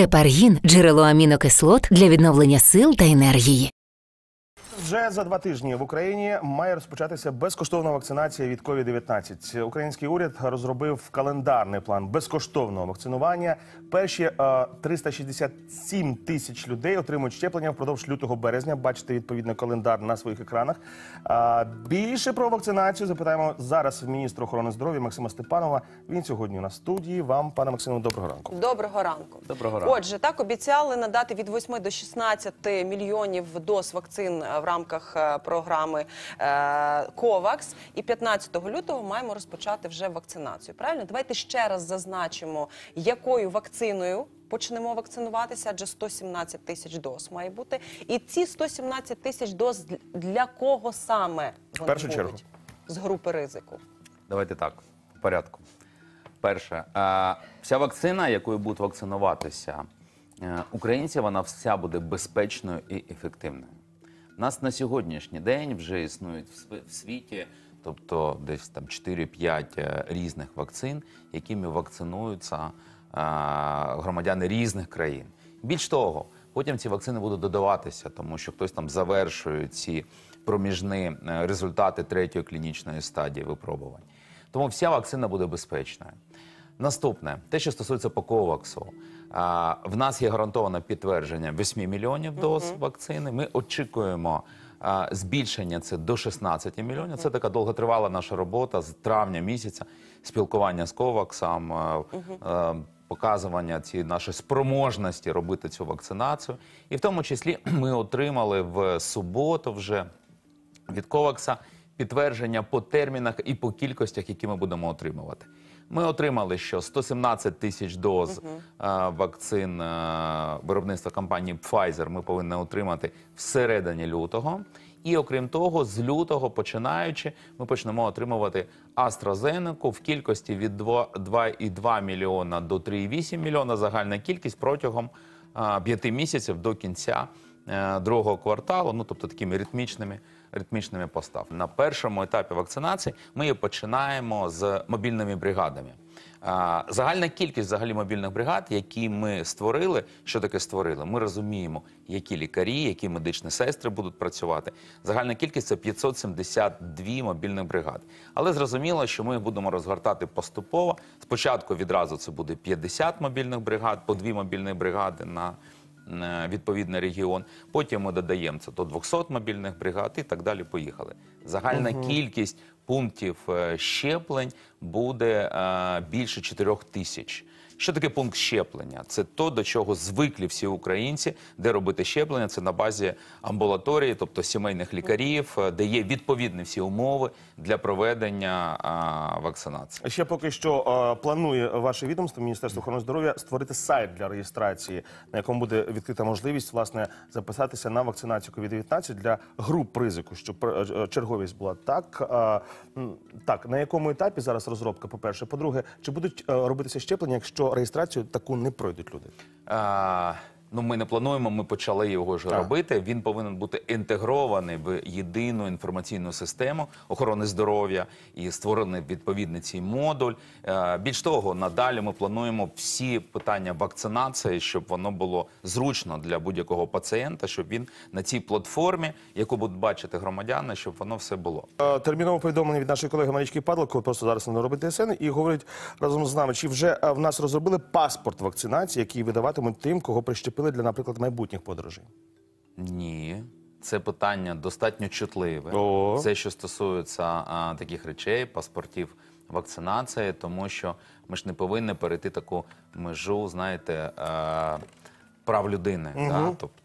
Гепаргін джерело амінокислот для відновлення сил та енергії. Вже за два тижні в Україні має розпочатися безкоштовна вакцинація від COVID-19. Український уряд розробив календарний план безкоштовного вакцинування. Перші 367 е, тисяч людей отримують щеплення впродовж лютого березня. Бачите відповідний календар на своїх екранах. Більше про вакцинацію запитаємо зараз в міністра охорони здоров'я Максима Степанова. Він сьогодні на студії. Вам, пане Максиму, доброго ранку. Доброго ранку. Доброго ранку. Отже, так обіцяли надати від 8 до 16 мільйонів доз вакцин е, в рамках рамках е, програми Ковакс. Е, і 15 лютого маємо розпочати вже вакцинацію. Правильно, давайте ще раз зазначимо, якою вакциною. Почнемо вакцинуватися, адже 117 тисяч доз має бути. І ці 117 тисяч доз для кого саме вони першу будуть? чергу з групи ризику? Давайте так в порядку. Перше, е, вся вакцина, якою будуть вакцинуватися українці, вона вся буде безпечною і ефективною. Нас на сьогоднішній день вже існують в світі, тобто десь там 4-5 е, різних вакцин, якими вакцинуються е, громадяни різних країн. Більш того, потім ці вакцини будуть додаватися, тому що хтось там завершує ці проміжні е, результати третьої клінічної стадії випробувань. Тому вся вакцина буде безпечною. Наступне те, що стосується по коваксу, а, в нас є гарантоване підтвердження 8 мільйонів доз mm вакцини. Ми очікуємо а, збільшення це до 16 мільйонів. Mm Це така довготривала наша робота з травня місяця. Спілкування з коваксом, а, mm показування цієї нашої спроможності робити цю вакцинацію, і в тому числі ми отримали в суботу вже від ковакса підтвердження по термінах і по кількостях, які ми будемо отримувати. Ми отримали, що 117 тисяч доз вакцин виробництва компанії Pfizer ми повинні отримати всередині лютого. І окрім того, з лютого починаючи, ми почнемо отримувати AstraZeneca в кількості від 2,2 мільйона до 3,8 мільйона. Загальна кількість протягом 5 місяців до кінця е, другого кварталу, ну тобто такими ритмічними ритмічними постав. На першому етапі вакцинації ми її починаємо з мобільними бригадами. Загальна кількість взагалі мобільних бригад, які ми створили, що таке створили. Ми розуміємо, які лікарі, які медичні сестри будуть працювати. Загальна кількість це 572 мобільних бригад. Але зрозуміло, що ми їх будемо розгортати поступово. Спочатку відразу це буде 50 мобільних бригад, по дві мобільні бригади на. Е, відповідний регіон. Потім ми додаємо це до 200 мобільних бригад і так далі. Поїхали. Загальна угу. кількість пунктів е, щеплень буде е, більше 4 тисяч. Що таке пункт щеплення? Це то, до чого звикли всі українці, де робити щеплення. Це на базі амбулаторії, тобто сімейних лікарів, е, де є відповідні всі умови для проведення а, вакцинації. Ще поки що а, планує ваше відомство Міністерство охорони здоров'я створити сайт для реєстрації, на якому буде відкрита можливість власне записатися на вакцинацію covid 19 для груп ризику, щоб черговість була так а, так, на якому етапі зараз розробка? По перше, по друге, чи будуть е, робитися щеплення, якщо реєстрацію таку не пройдуть люди? Ну, ми не плануємо. Ми почали його ж робити. Він повинен бути інтегрований в єдину інформаційну систему охорони здоров'я і створений відповідний цей модуль. Е, більш того, надалі ми плануємо всі питання вакцинації, щоб воно було зручно для будь-якого пацієнта, щоб він на цій платформі, яку будуть бачити громадяни, щоб воно все було. Е, термінове повідомлення від нашої колеги Марічки Падлоко, просто зараз не робити СН, і говорить разом з нами, чи вже е, в нас розробили паспорт вакцинації, який видаватимуть тим, кого прищепили пили для, наприклад, майбутніх подорожей? Ні. Це питання достатньо чутливе. О. Це, що стосується а, таких речей, паспортів, вакцинації, тому що ми ж не повинні перейти таку межу, знаєте, а, е, прав людини. Угу. Да? Тобто.